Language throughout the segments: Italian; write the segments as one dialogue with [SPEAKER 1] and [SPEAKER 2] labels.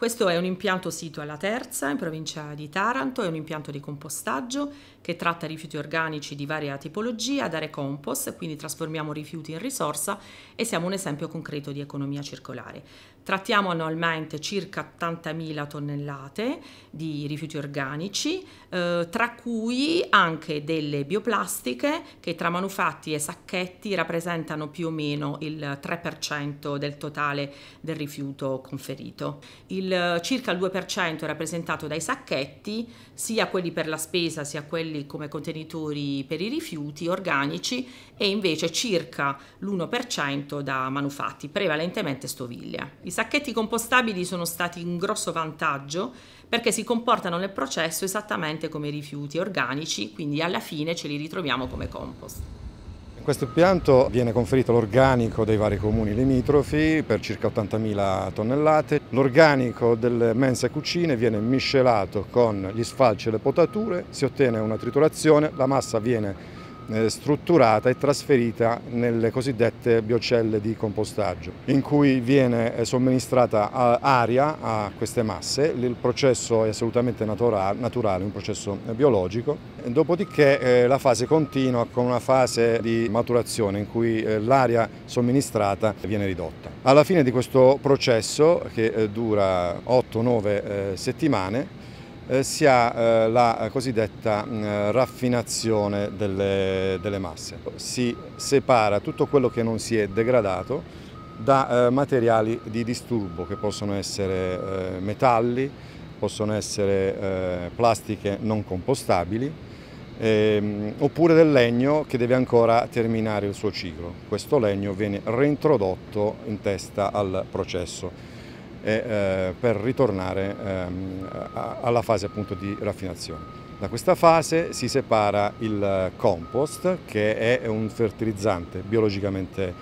[SPEAKER 1] Questo è un impianto sito alla Terza, in provincia di Taranto, è un impianto di compostaggio che tratta rifiuti organici di varia tipologia ad area compost, quindi trasformiamo rifiuti in risorsa e siamo un esempio concreto di economia circolare. Trattiamo annualmente circa 80.000 tonnellate di rifiuti organici, eh, tra cui anche delle bioplastiche che tra manufatti e sacchetti rappresentano più o meno il 3% del totale del rifiuto conferito. Il il, circa il 2% è rappresentato dai sacchetti, sia quelli per la spesa sia quelli come contenitori per i rifiuti organici e invece circa l'1% da manufatti, prevalentemente stoviglie. I sacchetti compostabili sono stati un grosso vantaggio perché si comportano nel processo esattamente come i rifiuti organici, quindi alla fine ce li ritroviamo come compost
[SPEAKER 2] questo impianto viene conferito l'organico dei vari comuni limitrofi per circa 80.000 tonnellate. L'organico delle mense cucine viene miscelato con gli sfalci e le potature, si ottiene una triturazione, la massa viene eh, strutturata e trasferita nelle cosiddette biocelle di compostaggio, in cui viene eh, somministrata aria a queste masse, il processo è assolutamente naturale, un processo eh, biologico, dopodiché la fase continua con una fase di maturazione in cui l'aria somministrata viene ridotta. Alla fine di questo processo, che dura 8-9 settimane, eh, si ha eh, la cosiddetta mm, raffinazione delle, delle masse. Si separa tutto quello che non si è degradato da eh, materiali di disturbo che possono essere metalli, possono essere plastiche non compostabili, ehm, oppure del legno che deve ancora terminare il suo ciclo. Questo legno viene reintrodotto in testa al processo e, eh, per ritornare ehm, alla fase appunto di raffinazione. Da questa fase si separa il compost che è un fertilizzante biologicamente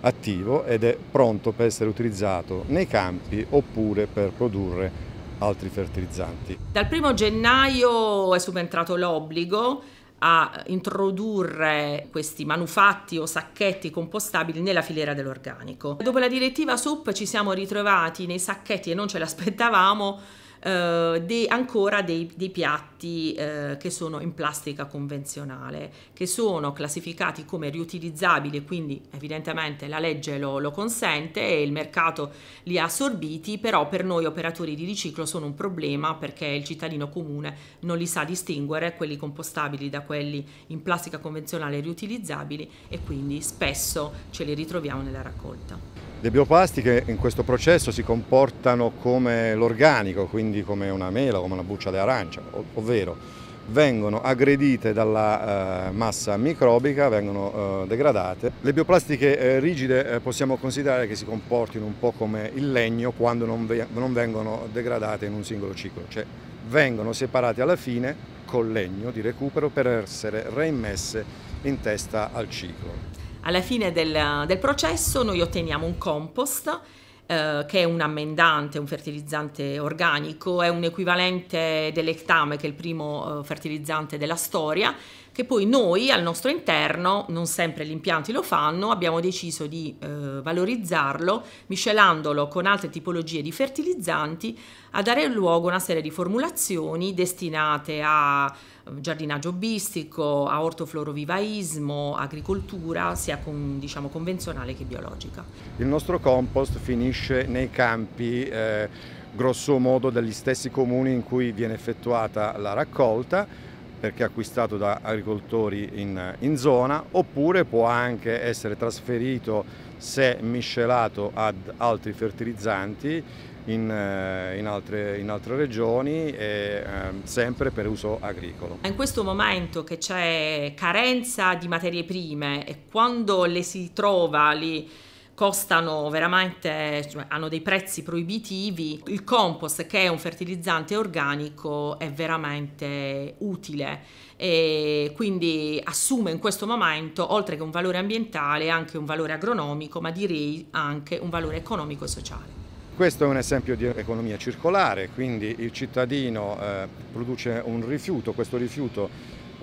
[SPEAKER 2] attivo ed è pronto per essere utilizzato nei campi oppure per produrre altri fertilizzanti.
[SPEAKER 1] Dal primo gennaio è subentrato l'obbligo a introdurre questi manufatti o sacchetti compostabili nella filiera dell'organico. Dopo la direttiva SUP ci siamo ritrovati nei sacchetti e non ce l'aspettavamo eh, dei, ancora dei, dei piatti eh, che sono in plastica convenzionale, che sono classificati come riutilizzabili, quindi evidentemente la legge lo, lo consente e il mercato li ha assorbiti, però per noi operatori di riciclo sono un problema perché il cittadino comune non li sa distinguere, quelli compostabili da quelli in plastica convenzionale riutilizzabili e quindi spesso ce li ritroviamo nella raccolta.
[SPEAKER 2] Le bioplastiche in questo processo si comportano come l'organico, quindi come una mela, come una buccia di arancia, ovvero vengono aggredite dalla eh, massa microbica, vengono eh, degradate. Le bioplastiche eh, rigide eh, possiamo considerare che si comportino un po' come il legno quando non, ve non vengono degradate in un singolo ciclo, cioè vengono separate alla fine col legno di recupero per essere reimmesse in testa al ciclo.
[SPEAKER 1] Alla fine del, del processo noi otteniamo un compost eh, che è un ammendante, un fertilizzante organico, è un equivalente dell'ectame che è il primo eh, fertilizzante della storia che poi noi al nostro interno, non sempre gli impianti lo fanno, abbiamo deciso di eh, valorizzarlo miscelandolo con altre tipologie di fertilizzanti a dare luogo a una serie di formulazioni destinate a eh, giardinaggio bistico, a ortoflorovivaismo, agricoltura, sia con, diciamo, convenzionale che biologica.
[SPEAKER 2] Il nostro compost finisce nei campi eh, grosso modo degli stessi comuni in cui viene effettuata la raccolta perché acquistato da agricoltori in, in zona, oppure può anche essere trasferito se miscelato ad altri fertilizzanti in, eh, in, altre, in, altre, regioni e eh, sempre per uso agricolo.
[SPEAKER 1] In questo momento che c'è carenza di materie prime e quando le si trova lì costano veramente, cioè, hanno dei prezzi proibitivi. Il compost, che è un fertilizzante organico, è veramente utile e quindi assume in questo momento, oltre che un valore ambientale, anche un valore agronomico, ma direi anche un valore economico e sociale.
[SPEAKER 2] Questo è un esempio di economia circolare, quindi il cittadino eh, produce un rifiuto, questo rifiuto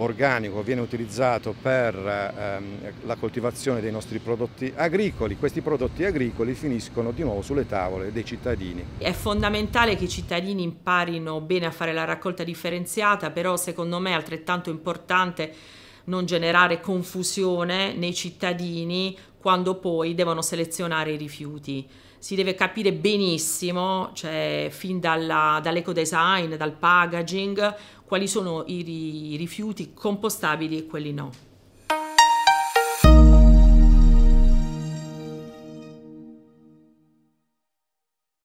[SPEAKER 2] organico viene utilizzato per ehm, la coltivazione dei nostri prodotti agricoli, questi prodotti agricoli finiscono di nuovo sulle tavole dei cittadini.
[SPEAKER 1] È fondamentale che i cittadini imparino bene a fare la raccolta differenziata, però secondo me è altrettanto importante non generare confusione nei cittadini quando poi devono selezionare i rifiuti. Si deve capire benissimo, cioè fin dall'eco design, dal packaging, quali sono i rifiuti compostabili e quelli no.